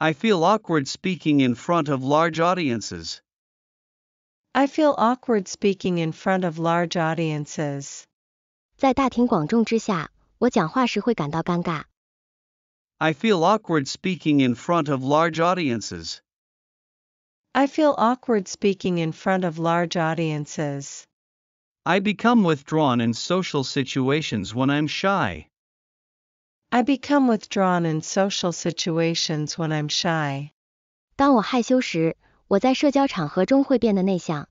I feel awkward speaking in front of large audiences. I feel awkward speaking in front of large audiences. I feel awkward speaking in front of large audiences. I feel awkward speaking in front of large audiences. I become withdrawn in social situations when I'm shy. I become withdrawn in social situations when I'm shy. 当我害羞时，我在社交场合中会变得内向。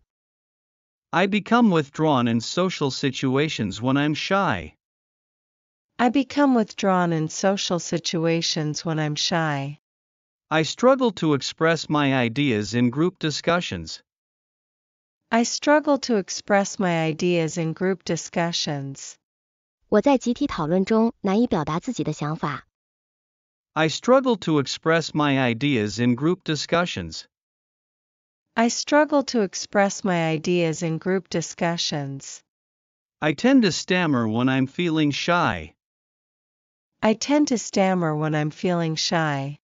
I become withdrawn in social situations when I'm shy. I become withdrawn in social situations when I'm shy. I struggle to express my ideas in group discussions. I struggle to express my ideas in group discussions. 我在集体讨论中难以表达自己的想法。I struggle to express my ideas in group discussions. I struggle to express my ideas in group discussions. I tend to stammer when I'm feeling shy. I tend to stammer when I'm feeling shy.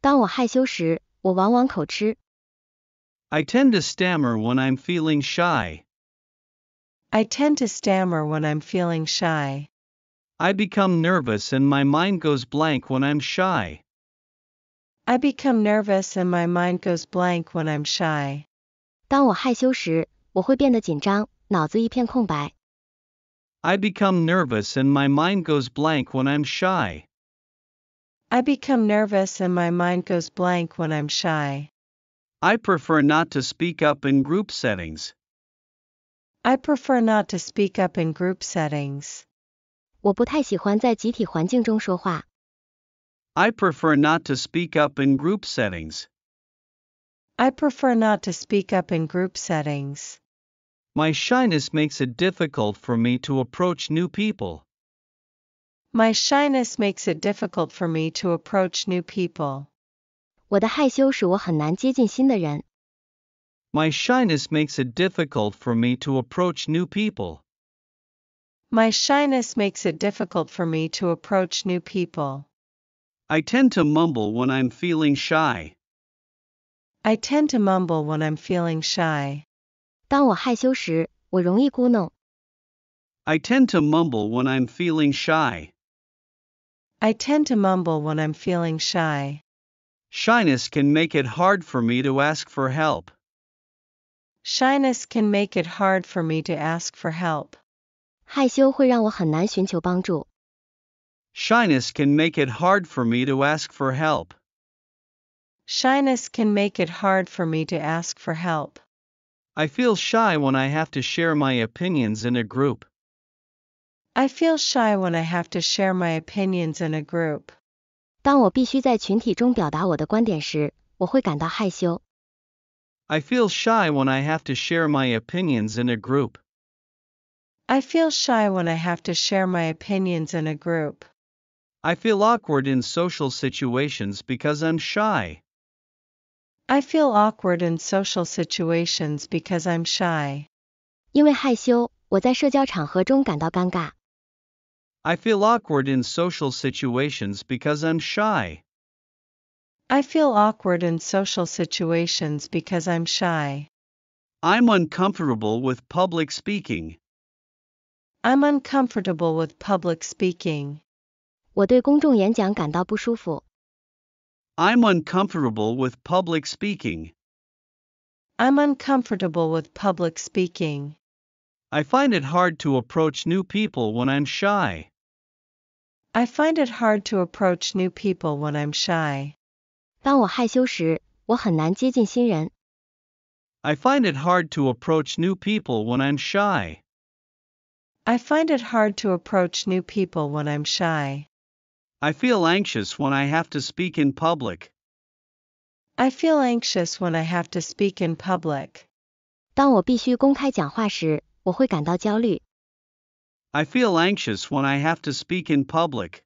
当我害羞时，我往往口吃。I tend to stammer when I'm feeling shy. I tend to stammer when I'm feeling shy. I become nervous and my mind goes blank when I'm shy. I become nervous and my mind goes blank when I'm shy. 当我害羞时，我会变得紧张，脑子一片空白。I become nervous and my mind goes blank when I'm shy. I become nervous and my mind goes blank when I'm shy. I prefer not to speak up in group settings. I prefer not to speak up in group settings. 我不太喜欢在集体环境中说话。I prefer not to speak up in group settings. I prefer not to speak up in group settings. My shyness makes it difficult for me to approach new people. My shyness makes it difficult for me to approach new people. 我的害羞使我很难接近新的人。my shyness makes it difficult for me to approach new people. My shyness makes it difficult for me to approach new people. I tend to mumble when I'm feeling shy. I tend to mumble when I'm feeling shy. 当我害羞时，我容易咕哝。I tend to mumble when I'm feeling shy. I tend to mumble when I'm feeling shy. Shyness can make it hard for me to ask for help. Shyness can make it hard for me to ask for help. Shyness can make it hard for me to ask for help. Shyness can make it hard for me to ask for help. I feel shy when I have to share my opinions in a group. I feel shy when I have to share my opinions in a group. 当我必须在群体中表达我的观点时，我会感到害羞。I feel shy when I have to share my opinions in a group. I feel shy when I have to share my opinions in a group. I feel awkward in social situations because I'm shy. I feel awkward in social situations because I'm shy. I feel awkward in social situations because I'm shy. I feel awkward in social situations because I'm shy. I'm uncomfortable with public speaking. I'm uncomfortable with public speaking. i am uncomfortable with public speaking. I'm uncomfortable with public speaking. I find it hard to approach new people when I'm shy. I find it hard to approach new people when I'm shy. 当我害羞时，我很难接近新人。I find it hard to approach new people when I'm shy. I find it hard to approach new people when I'm shy. I feel anxious when I have to speak in public. I feel anxious when I have to speak in public. 当我必须公开讲话时，我会感到焦虑。I feel anxious when I have to speak in public.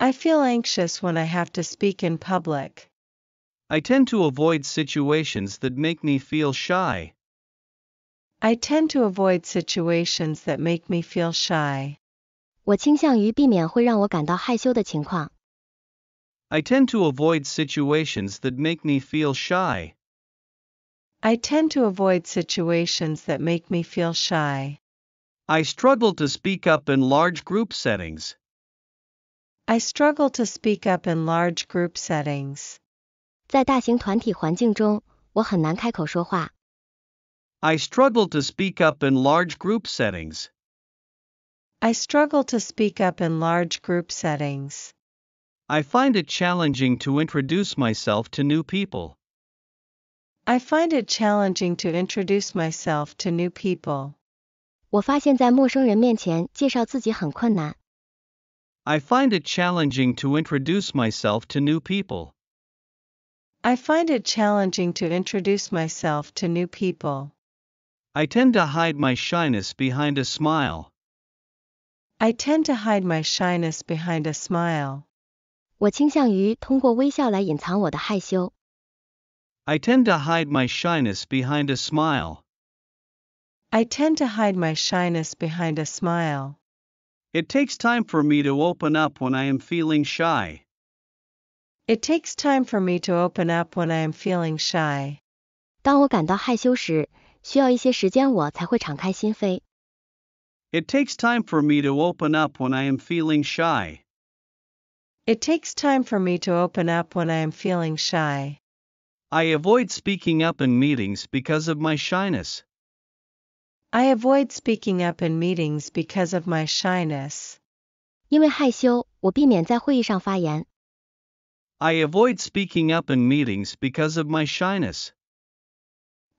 I feel anxious when I have to speak in public. I tend to avoid situations that make me feel shy. I tend to avoid situations that make me feel shy. 我倾向于避免会让我感到害羞的情况。I tend to avoid situations that make me feel shy. I tend to avoid situations that make me feel shy. I struggle to speak up in large group settings. I struggle to speak up in large group settings. 在大型团体环境中，我很难开口说话。I struggle to speak up in large group settings. I struggle to speak up in large group settings. I find it challenging to introduce myself to new people. I find it challenging to introduce myself to new people. 我发现在陌生人面前介绍自己很困难。I find it challenging to introduce myself to new people. I find it challenging to introduce myself to new people. I tend to hide my shyness behind a smile. I tend to hide my shyness behind a smile. 我倾向于通过微笑来隐藏我的害羞。I tend to hide my shyness behind a smile. I tend to hide my shyness behind a smile. It takes time for me to open up when I am feeling shy. It takes time for me to open up when I am feeling shy. 当我感到害羞时，需要一些时间我才会敞开心扉。It takes time for me to open up when I am feeling shy. It takes time for me to open up when I am feeling shy. I avoid speaking up in meetings because of my shyness. I avoid speaking up in meetings because of my shyness. I avoid speaking up in meetings because of my shyness.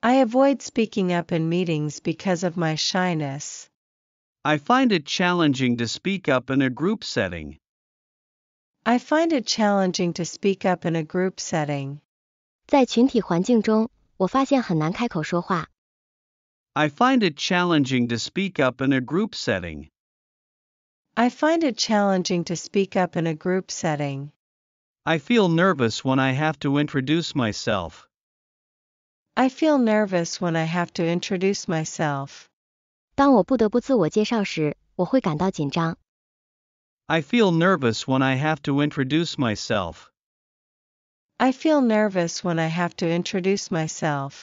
I avoid speaking up in meetings because of my shyness. I find it challenging to speak up in a group setting. I find it challenging to speak up in a group setting. 在群体环境中，我发现很难开口说话。I find it challenging to speak up in a group setting. I find it challenging to speak up in a group setting. I feel nervous when I have to introduce myself. I feel nervous when I have to introduce myself. I feel nervous when I have to introduce myself. I feel nervous when I have to introduce myself.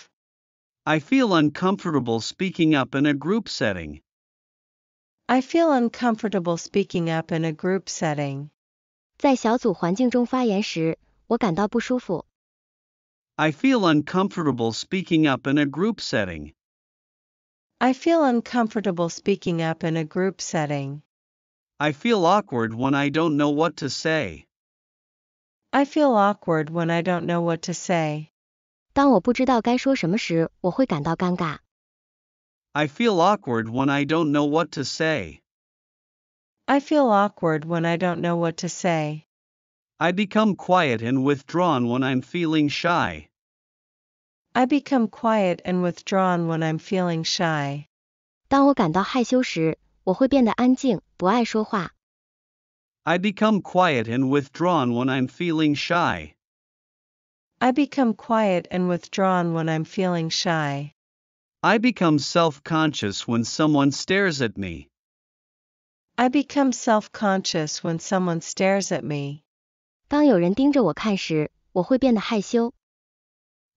I feel uncomfortable speaking up in a group setting. I feel uncomfortable speaking up in a group setting. I feel uncomfortable speaking up in a group setting. I feel uncomfortable speaking up in a group setting. I feel awkward when I don't know what to say. I feel awkward when I don't know what to say. 当我不知道该说什么时，我会感到尴尬。I feel awkward when I don't know what to say. I feel awkward when I don't know what to say. I become quiet and withdrawn when I'm feeling shy. I become quiet and withdrawn when I'm feeling shy. 当我感到害羞时，我会变得安静，不爱说话。I become quiet and withdrawn when I'm feeling shy. I become quiet and withdrawn when I'm feeling shy. I become self conscious when someone stares at me. I become self conscious when someone stares at me. 当有人盯着我看时，我会变得害羞。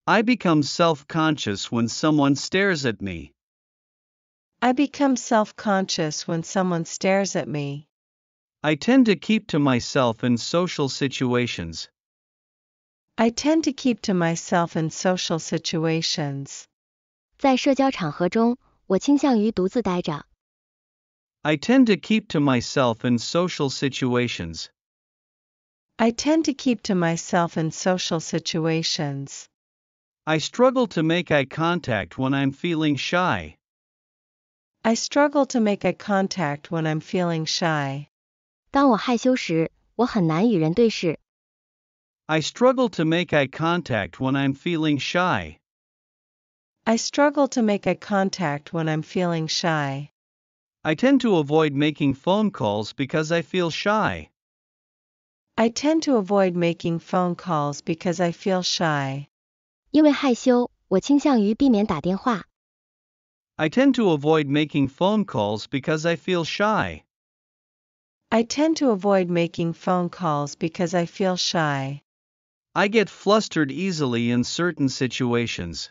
I become self conscious when someone stares at me. I become self conscious when someone stares at me. I tend to keep to myself in social situations, I tend to keep to myself in social situations. 在社交场合中，我倾向于独自待着。I tend to keep to myself in social situations. I tend to keep to myself in social situations. I struggle to make eye contact when I'm feeling shy. I struggle to make eye contact when I'm feeling shy. 当我害羞时，我很难与人对视。I struggle to make eye contact when I'm feeling shy. I struggle to make eye contact when I'm feeling shy. I tend to avoid making phone calls because I feel shy. I tend to avoid making phone calls because I feel shy. tend to avoid making phone calls because I feel shy. I tend to avoid making phone calls because I feel shy. I get flustered easily in certain situations.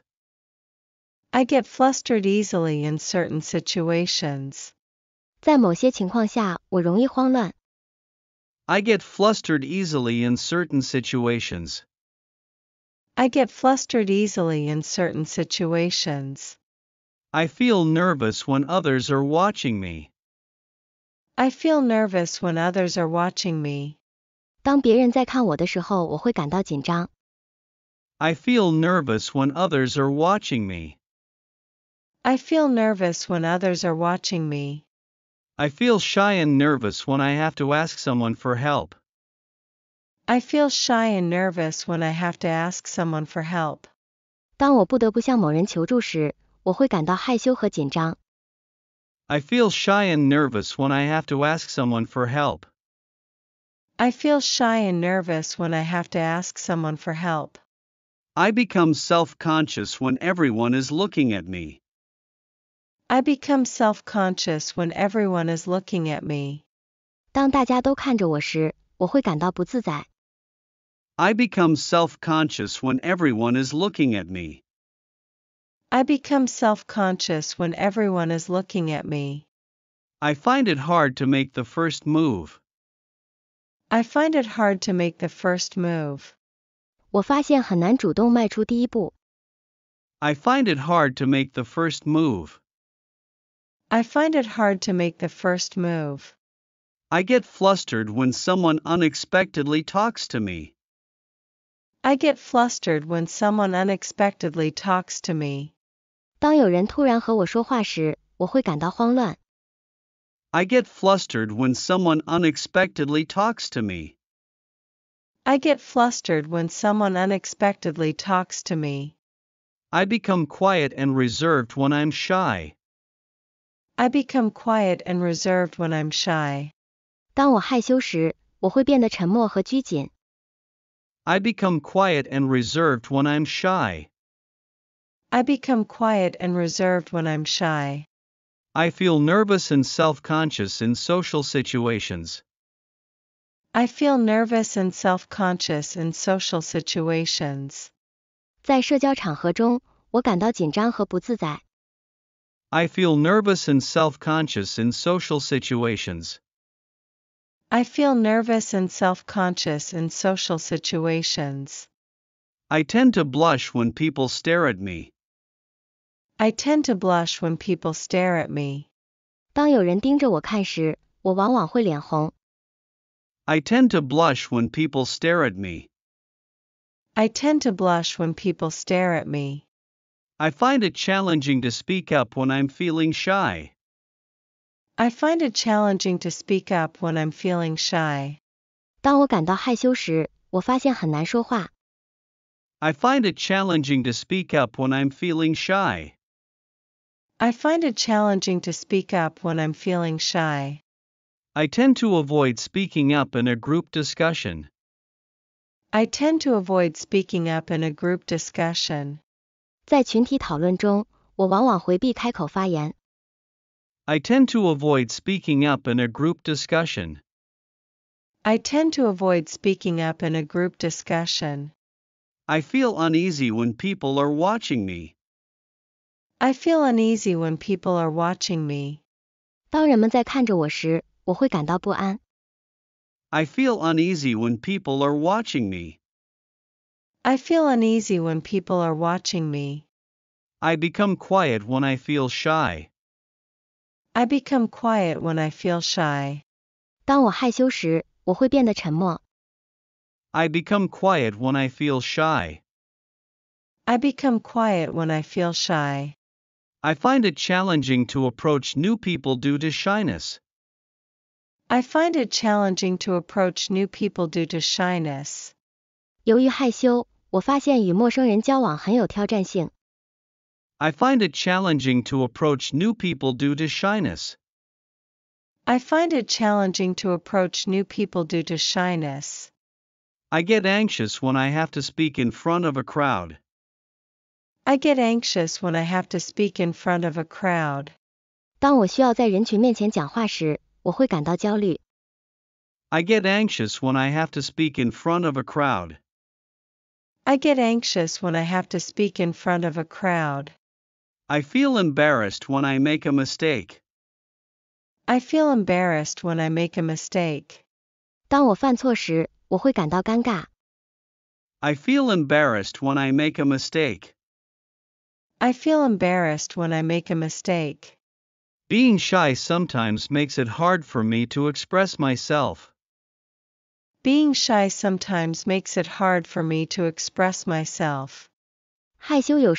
I get flustered easily in certain situations. 在某些情况下，我容易慌乱。I get flustered easily in certain situations. I get flustered easily in certain situations. I feel nervous when others are watching me. I feel nervous when others are watching me. 当别人在看我的时候，我会感到紧张。I feel nervous when others are watching me. I feel nervous when others are watching me. I feel shy and nervous when I have to ask someone for help. I feel shy and nervous when I have to ask someone for help. 当我不得不向某人求助时，我会感到害羞和紧张。I feel shy and nervous when I have to ask someone for help. I feel shy and nervous when I have to ask someone for help. I become self conscious when everyone is looking at me. I become self conscious when everyone is looking at me. I become self conscious when everyone is looking at me. I become self conscious when everyone is looking at me. I find it hard to make the first move. I find it hard to make the first move. 我发现很难主动迈出第一步。I find it hard to make the first move. I find it hard to make the first move. I get flustered when someone unexpectedly talks to me. I get flustered when someone unexpectedly talks to me. 当有人突然和我说话时，我会感到慌乱。I get flustered when someone unexpectedly talks to me. I get flustered when someone unexpectedly talks to me. I become quiet and reserved when I'm shy. I become quiet and reserved when I'm shy. I become quiet and reserved when I'm shy. I become quiet and reserved when I'm shy. I feel nervous and self conscious in social situations. I feel nervous and self conscious in social situations. 在社交场合中，我感到紧张和不自在。I feel nervous and self conscious in social situations. I feel nervous and self conscious in social situations. I tend to blush when people stare at me. I tend to blush when people stare at me. I tend to blush when people stare at me. I tend to blush when people stare at me. I find it challenging to speak up when I'm feeling shy. I find it challenging to speak up when I'm feeling shy. 当我感到害羞时，我发现很难说话。I find it challenging to speak up when I'm feeling shy. I find it challenging to speak up when I'm feeling shy. I tend to avoid speaking up in a group discussion. I tend to avoid speaking up in a group discussion. I tend to avoid speaking up in a group discussion. I tend to avoid speaking up in a group discussion. I feel uneasy when people are watching me. I feel uneasy when people are watching me. I feel uneasy when people are watching me. I feel uneasy when people are watching me. I become quiet when I feel shy. I become quiet when I feel shy. I become quiet when I feel shy. I become quiet when I feel shy. I find it challenging to approach new people due to shyness. I find it challenging to approach new people due to shyness. I find it challenging to approach new people due to shyness. I find it challenging to approach new people due to shyness. I get anxious when I have to speak in front of a crowd. I get anxious when I have to speak in front of a crowd. 当我需要在人群面前讲话时，我会感到焦虑。I get anxious when I have to speak in front of a crowd. I get anxious when I have to speak in front of a crowd. I feel embarrassed when I make a mistake. I feel embarrassed when I make a mistake. 当我犯错时，我会感到尴尬。I feel embarrassed when I make a mistake. I feel embarrassed when I make a mistake. Being shy sometimes makes it hard for me to express myself. Being shy sometimes makes it hard for me to express myself. Being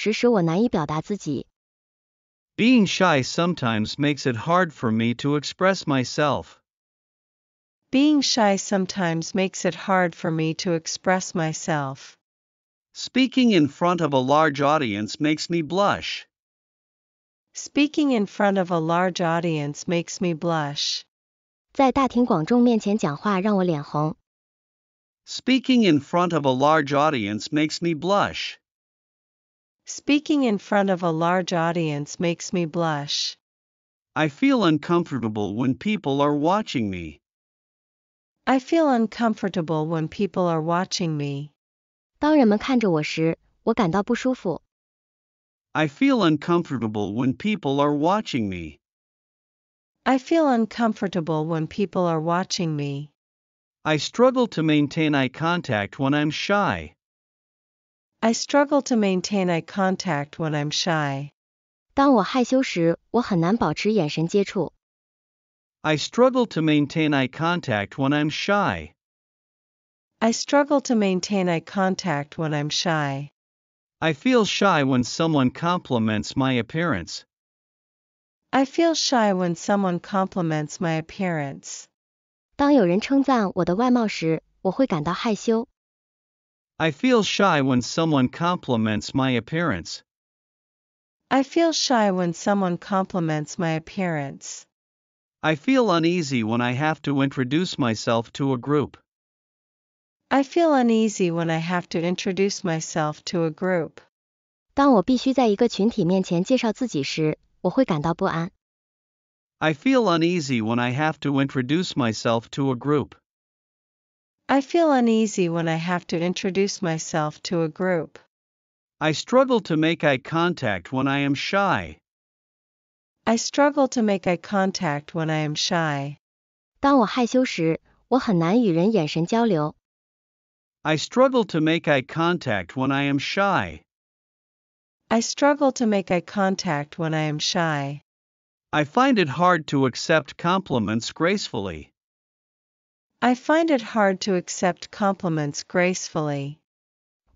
shy sometimes makes it hard for me to express myself. Being shy sometimes makes it hard for me to express myself. Speaking in front of a large audience makes me blush. Speaking in front of a large audience makes me blush. Speaking in front of a large audience makes me blush. Speaking in front of a large audience makes me blush. I feel uncomfortable when people are watching me. I feel uncomfortable when people are watching me. 当人们看着我时，我感到不舒服。I feel uncomfortable when people are watching me. I feel uncomfortable when people are watching me. I struggle to maintain eye contact when I'm shy. I struggle to maintain eye contact when I'm shy. 当我害羞时，我很难保持眼神接触。I struggle to maintain eye contact when I'm shy. I struggle to maintain eye contact when I'm shy. I feel shy when someone compliments my appearance. I feel shy when someone compliments my appearance. I feel shy when someone compliments my appearance. I feel shy when someone compliments my appearance. I feel uneasy when I have to introduce myself to a group. I feel uneasy when I have to introduce myself to a group. 当我必须在一个群体面前介绍自己时，我会感到不安。I feel uneasy when I have to introduce myself to a group. I feel uneasy when I have to introduce myself to a group. I struggle to make eye contact when I am shy. I struggle to make eye contact when I am shy. 当我害羞时，我很难与人眼神交流。I struggle to make eye contact when I am shy. I struggle to make eye contact when I am shy. I find it hard to accept compliments gracefully. I find it hard to accept compliments gracefully.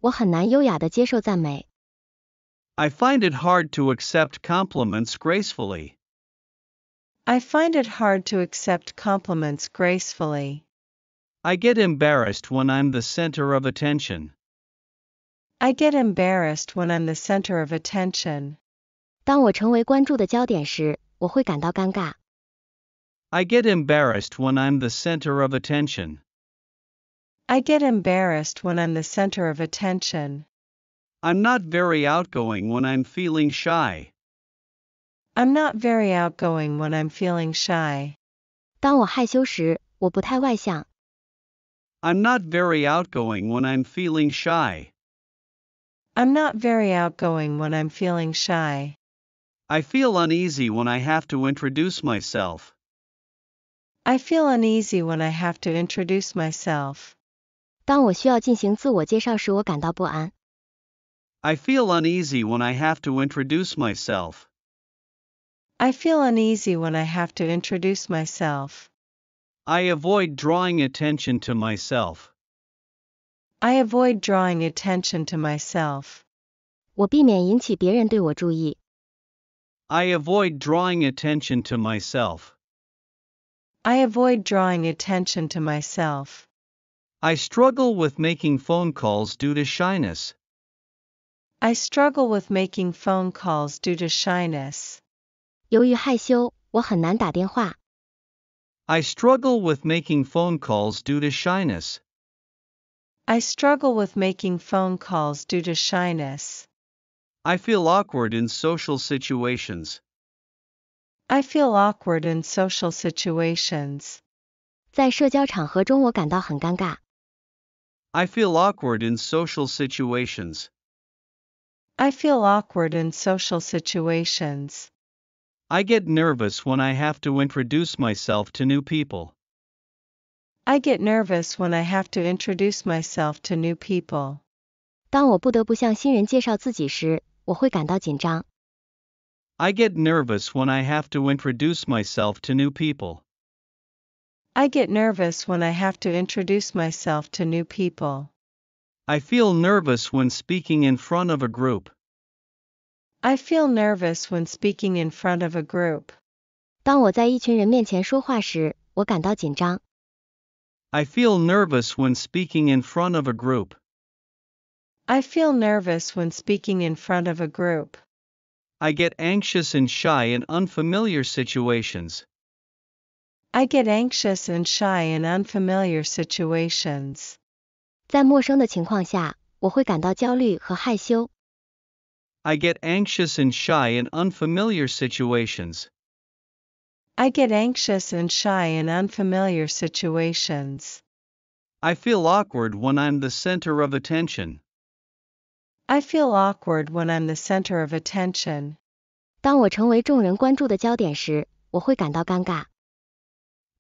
I find it hard to accept compliments gracefully. I find it hard to accept compliments gracefully. I get embarrassed when I'm the center of attention. I get embarrassed when I'm the center of attention. I get embarrassed when I'm the center of attention. I get embarrassed when I'm the center of attention. I'm not very outgoing when I'm feeling shy. I'm not very outgoing when I'm feeling shy. 当我害羞时，我不太外向。I'm not very outgoing when I'm feeling shy. I'm not very outgoing when I'm feeling shy. I feel uneasy when I have to introduce myself. I feel uneasy when I have to introduce myself. I feel uneasy when I have to introduce myself. I feel uneasy when I have to introduce myself. I avoid drawing attention to myself. I avoid drawing attention to myself. I avoid drawing attention to myself. I avoid drawing attention to myself. I struggle with making phone calls due to shyness. I struggle with making phone calls due to shyness. 由于害羞，我很难打电话。I struggle with making phone calls due to shyness. I struggle with making phone calls due to shyness. I feel awkward in social situations. I feel awkward in social situations. I feel awkward in social situations. I feel awkward in social situations. I get nervous when I have to introduce myself to new people. I get nervous when I have to introduce myself to new people. 当我不得不向新人介绍自己时，我会感到紧张。I get nervous when I have to introduce myself to new people. I get nervous when I have to introduce myself to new people. I feel nervous when speaking in front of a group. I feel nervous when speaking in front of a group. 当我在一群人面前说话时，我感到紧张。I feel nervous when speaking in front of a group. I feel nervous when speaking in front of a group. I get anxious and shy in unfamiliar situations. I get anxious and shy in unfamiliar situations. 在陌生的情况下，我会感到焦虑和害羞。I get anxious and shy in unfamiliar situations. I get anxious and shy in unfamiliar situations. I feel awkward when I'm the center of attention. I feel awkward when I'm the center of attention.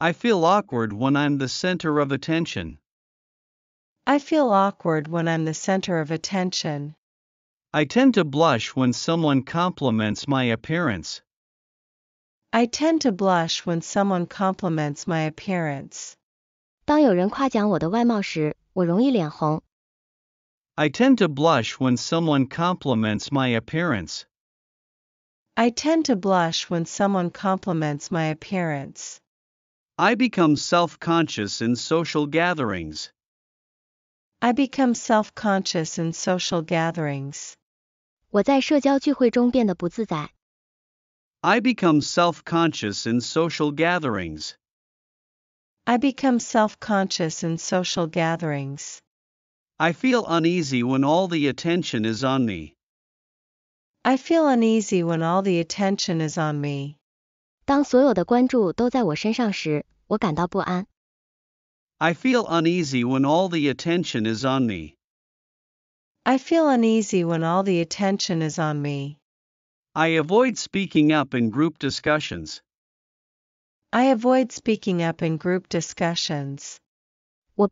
I feel awkward when I'm the center of attention. I feel awkward when I'm the center of attention. I tend to blush when someone compliments my appearance. I tend to blush when someone compliments my appearance. 当有人夸奖我的外貌时，我容易脸红。I tend to blush when someone compliments my appearance. I tend to blush when someone compliments my appearance. I become self-conscious in social gatherings. I become self-conscious in social gatherings. 我在社交聚会中变得不自在。I become self-conscious in social gatherings. I become self-conscious in social gatherings. I feel uneasy when all the attention is on me. I feel uneasy when all the attention is on me. I feel uneasy when all the attention is on me. I feel uneasy when all the attention is on me. I avoid speaking up in group discussions. I avoid speaking up in group discussions. I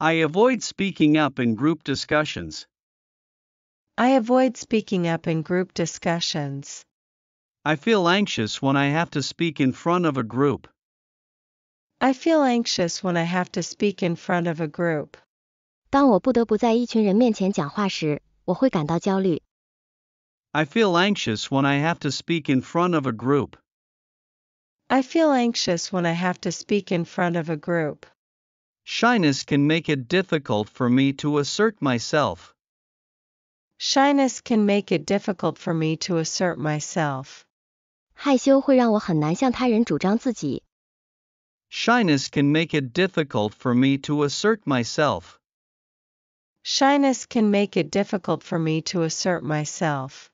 avoid speaking up in group discussions. I avoid speaking up in group discussions. I feel anxious when I have to speak in front of a group. I feel anxious when I have to speak in front of a group. 当我不得不在一群人面前讲话时，我会感到焦虑。I feel anxious when I have to speak in front of a group. I feel anxious when I have to speak in front of a group. Shyness can make it difficult for me to assert myself. Shyness can make it difficult for me to assert myself. 害羞会让我很难向他人主张自己。Shyness can make it difficult for me to assert myself. Shyness can make it difficult for me to assert myself.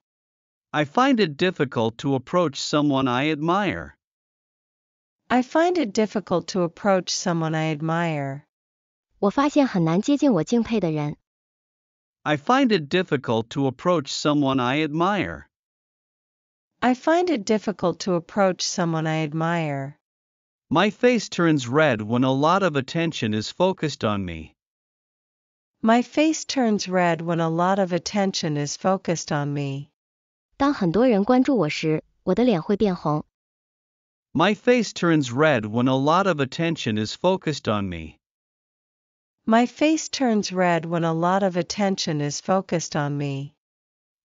I find it difficult to approach someone I admire. I find it difficult to approach someone I admire. I find it difficult to approach someone I admire. I find it difficult to approach someone I admire. My face turns red when a lot of attention is focused on me. My face turns red when a lot of attention is focused on me. my face turns red when a lot of attention is focused on me. My face turns red when a lot of attention is focused on me.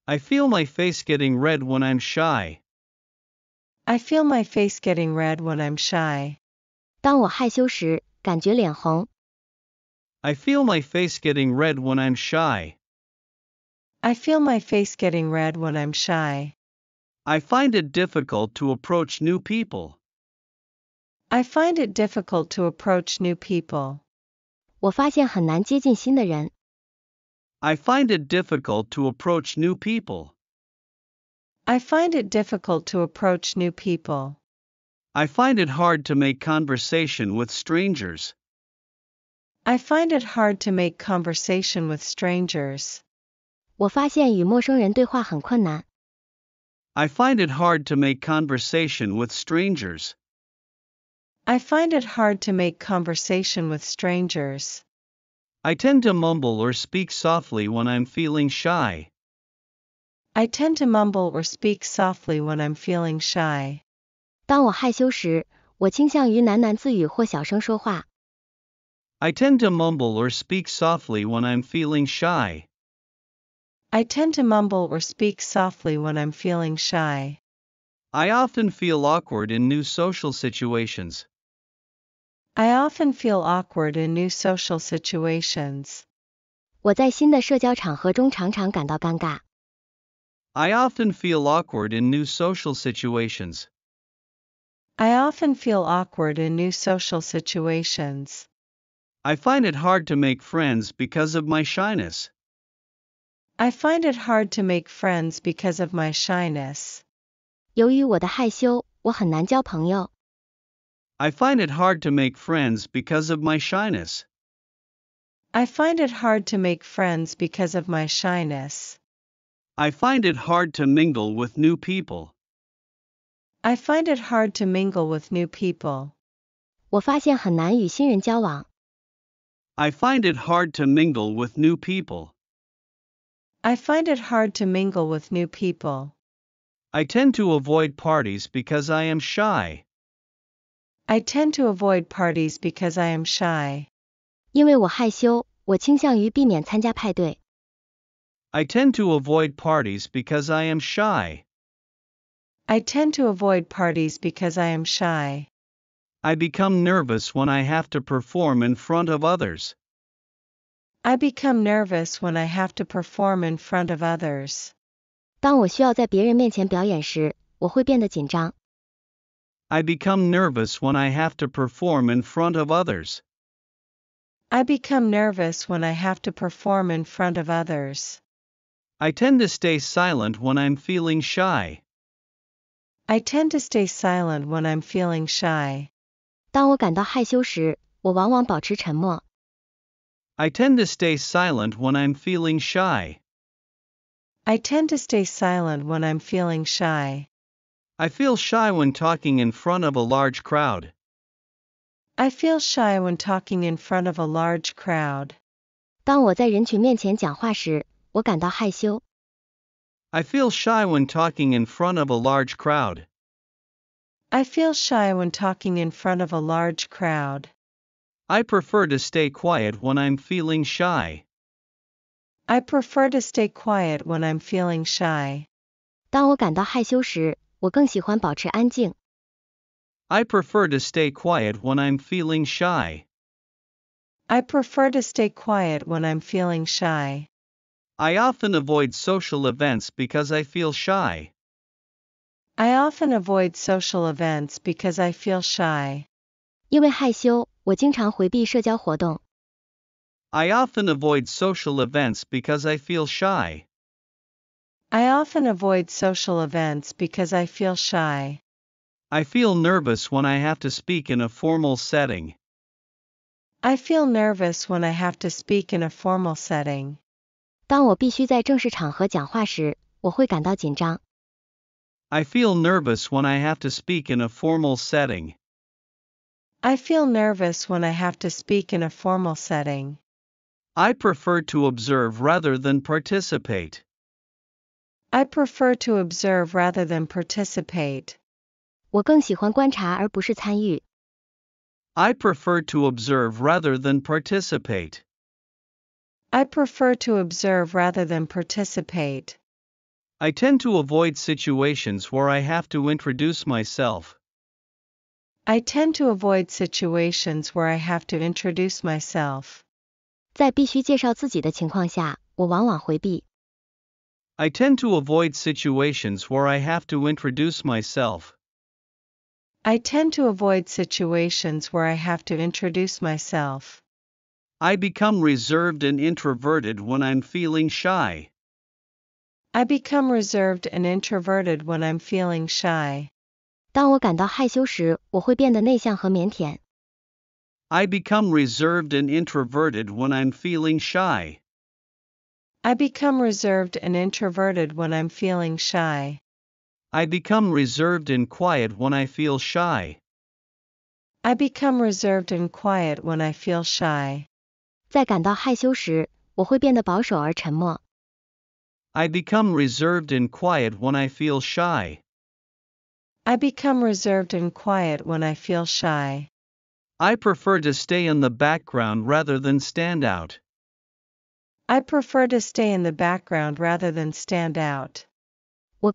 I feel my face getting red when I'm shy. I feel my face getting red when I'm shy. 当我害羞时，感觉脸红。I feel my face getting red when I'm shy. I feel my face getting red when I'm shy. I find it difficult to approach new people. I find it difficult to approach new people. 我发现很难接近新的人。I find it difficult to approach new people. I find it difficult to approach new people. I find it hard to make conversation with strangers. I find it hard to make conversation with strangers. 我发现与陌生人对话很困难。I find it hard to make conversation with strangers. I find it hard to make conversation with strangers. I tend to mumble or speak softly when I'm feeling shy. I tend to mumble or speak softly when I'm feeling shy. 当我害羞时，我倾向于喃喃自语或小声说话。I tend to mumble or speak softly when I'm feeling shy. I tend to mumble or speak softly when I'm feeling shy. I often feel awkward in new social situations. I often feel awkward in new social situations. 我在新的社交场合中常常感到尴尬. I often feel awkward in new social situations. I often feel awkward in new social situations. I find it hard to make friends because of my shyness. I find it hard to make friends because of my shyness. find it hard to make friends because of my shyness. I find it hard to make friends because of my shyness. I find it hard to mingle with new people. I find it hard to mingle with new people. 我发现很难与新人交往。I find it hard to mingle with new people. I find it hard to mingle with new people. I tend to avoid parties because I am shy. I tend to avoid parties because I am shy. 因为我害羞，我倾向于避免参加派对。I tend to avoid parties because I am shy. I tend to avoid parties because I am shy. I become nervous when I have to perform in front of others. I become nervous when I have to perform in front of others. 当我需要在别人面前表演时，我会变得紧张。I become nervous when I have to perform in front of others. I become nervous when I have to perform in front of others. I tend to stay silent when I'm feeling shy. I tend to stay silent when I'm feeling shy. 当我感到害羞时，我往往保持沉默。I tend to stay silent when I'm feeling shy. I tend to stay silent when I'm feeling shy. I feel shy when talking in front of a large crowd. I feel shy when talking in front of a large crowd. 当我在人群面前讲话时，我感到害羞。I feel shy when talking in front of a large crowd. I feel shy when talking in front of a large crowd. I prefer to stay quiet when I'm feeling shy. I prefer to stay quiet when I'm feeling shy. I prefer to stay quiet when I'm feeling shy. I prefer to stay quiet when I'm feeling shy. I often avoid social events because I feel shy. I often avoid social events because I feel shy. I often avoid social events because I feel shy. I often avoid social events because I feel shy. I feel nervous when I have to speak in a formal setting. I feel nervous when I have to speak in a formal setting. 当我必须在正式场合讲话时，我会感到紧张。I feel nervous when I have to speak in a formal setting. I feel nervous when I have to speak in a formal setting. I prefer to observe rather than participate. I prefer to observe rather than participate. 我更喜欢观察而不是参与。I prefer to observe rather than participate. I prefer to observe rather than participate. I tend to avoid situations where I have to introduce myself. I tend to avoid situations where I have to introduce myself. 在必须介绍自己的情况下，我往往回避。I tend to avoid situations where I have to introduce myself. I tend to avoid situations where I have to introduce myself. I become reserved and introverted when I'm feeling shy. I become reserved and introverted when I'm feeling shy. become reserved and introverted when I'm feeling shy. I become reserved and introverted when I'm feeling shy. I become reserved and quiet when I feel shy. I become reserved and quiet when I feel shy. 在感到害羞时，我会变得保守而沉默。I become reserved and quiet when I feel shy. I become reserved and quiet when I feel shy. I prefer to stay in the background rather than stand out. I prefer to stay in the background rather than stand out. I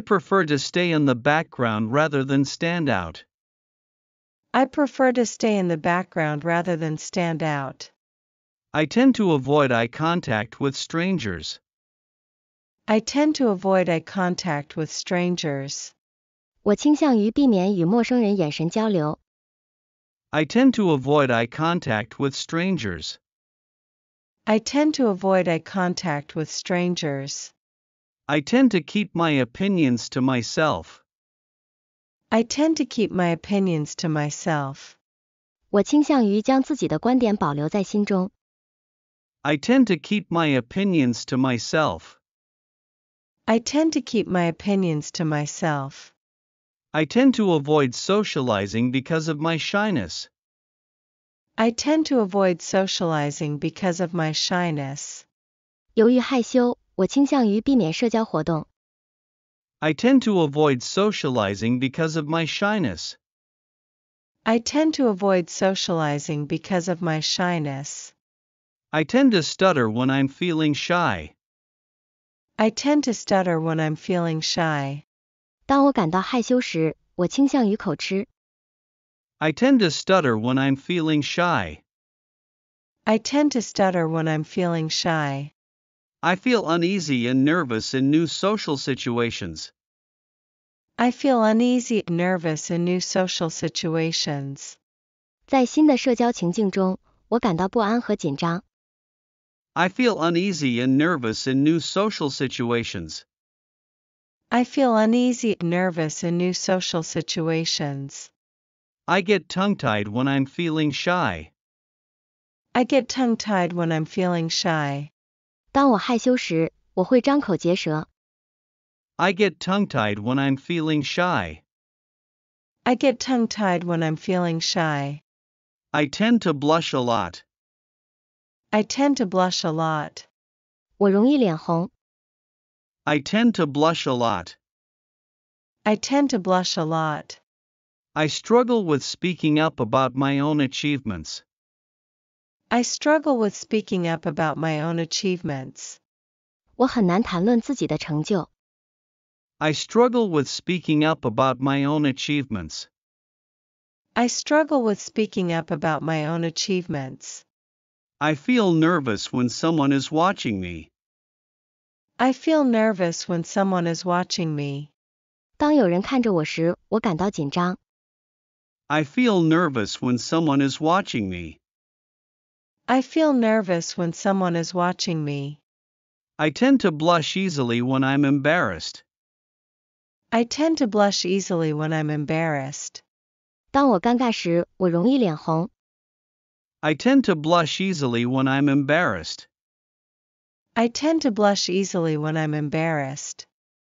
prefer to stay in the background rather than stand out. I prefer to stay in the background rather than stand out. I tend to avoid eye contact with strangers. I tend to avoid eye contact with strangers. I tend to avoid eye contact with strangers. I tend to avoid eye contact with strangers. I tend to keep my opinions to myself. I tend to keep my opinions to myself. 我倾向于将自己的观点保留在心中。I tend to keep my opinions to myself. I tend to keep my opinions to myself. I tend to avoid socializing because of my shyness. I tend to avoid socializing because of my shyness. I tend to avoid socializing because of my shyness. I tend to avoid socializing because of my shyness. I tend to stutter when I'm feeling shy. I tend to stutter when I'm feeling shy. I tend to stutter when I'm feeling shy. I tend to stutter when I'm feeling shy. I feel uneasy and nervous in new social situations. I feel uneasy and nervous in new social situations. 在新的社交情境中，我感到不安和紧张。I feel uneasy and nervous in new social situations. I feel uneasy and nervous in new social situations. I get tongue tied when I'm feeling shy. I get tongue tied when I'm feeling shy. I get tongue tied when I'm feeling shy. I get tongue tied when I'm feeling shy. I tend to blush a lot. I tend to blush a lot. I tend to blush a lot. I tend to blush a lot. I struggle with speaking up about my own achievements. I struggle with speaking up about my own achievements. I struggle with speaking up about my own achievements. I struggle with speaking up about my own achievements. I feel nervous when someone is watching me. I feel nervous when someone is watching me. I feel nervous when someone is watching me. I feel nervous when someone is watching me. I tend to blush easily when I'm embarrassed. I tend to blush easily when I'm embarrassed. 当我尴尬时，我容易脸红。I tend to blush easily when I'm embarrassed. I tend to blush easily when I'm embarrassed.